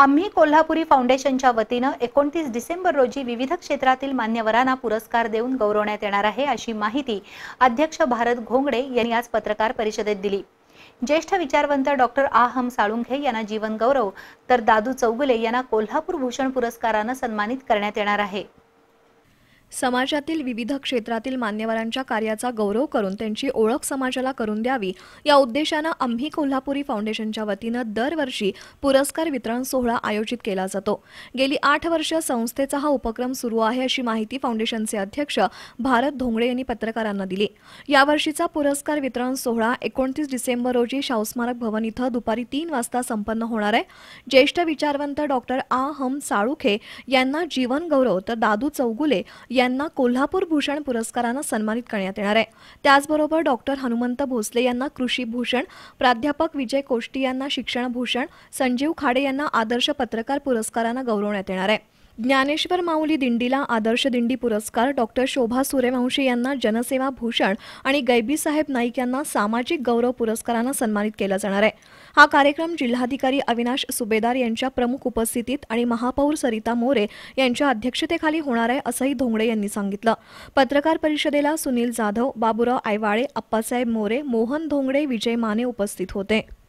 आम्ही कोल्हापुरी फाउंडेशनच्या वतीनं एकोणतीस डिसेंबर रोजी विविध क्षेत्रातील मान्यवरांना पुरस्कार देऊन गौरवण्यात येणार आहे अशी माहिती अध्यक्ष भारत घोंगडे यांनी आज पत्रकार परिषदेत दिली ज्येष्ठ विचारवंत डॉक्टर आ हम साळुंखे यांना जीवन गौरव तर दादू चौगुले यांना कोल्हापूर भूषण पुरस्कारानं सन्मानित करण्यात येणार आहे समाजातील विविध क्षेत्रातील मान्यवरांच्या कार्याचा गौरव करून त्यांची ओळख समाजाला करून द्यावी या उद्देशानं आम्ही कोल्हापुरी फाउंडेशनच्या वतीनं दरवर्षी पुरस्कार वितरण सोहळा आयोजित केला जातो गेली आठ वर्ष संस्थेचा हा उपक्रम सुरू आहे अशी माहिती फाउंडेशनचे अध्यक्ष भारत धोंगडे यांनी पत्रकारांना दिली यावर्षीचा पुरस्कार वितरण सोहळा एकोणतीस डिसेंबर रोजी स्मारक भवन इथं दुपारी तीन वाजता संपन्न होणार आहे ज्येष्ठ विचारवंत डॉक्टर आ हम साळुखे यांना जीवन गौरव तर दादू चौगुले यांना कोल्हापूर भूषण पुरस्कारानं सन्मानित करण्यात येणार आहे त्याचबरोबर डॉक्टर हनुमंत भोसले यांना कृषी भूषण प्राध्यापक विजय कोष्टी यांना शिक्षण भूषण संजीव खाडे यांना आदर्श पत्रकार पुरस्कारानं गौरवण्यात येणार आहे ज्ञानेश्वर माऊली दिंडीला आदर्श दिंडी पुरस्कार डॉक्टर शोभा सूर्यवंशी यांना जनसेवा भूषण आणि गैबीसाहेब नाईक यांना सामाजिक गौरव पुरस्कारानं सन्मानित केला जाणार आहे हा कार्यक्रम जिल्हाधिकारी अविनाश सुबेदार यांच्या प्रमुख उपस्थितीत आणि महापौर सरिता मोरे यांच्या अध्यक्षतेखाली होणार आहे असंही धोंगडे यांनी सांगितलं पत्रकार परिषदेला सुनील जाधव बाबुराव आयवाळे अप्पासाहेब मोरे मोहन धोंगडे विजय माने उपस्थित होते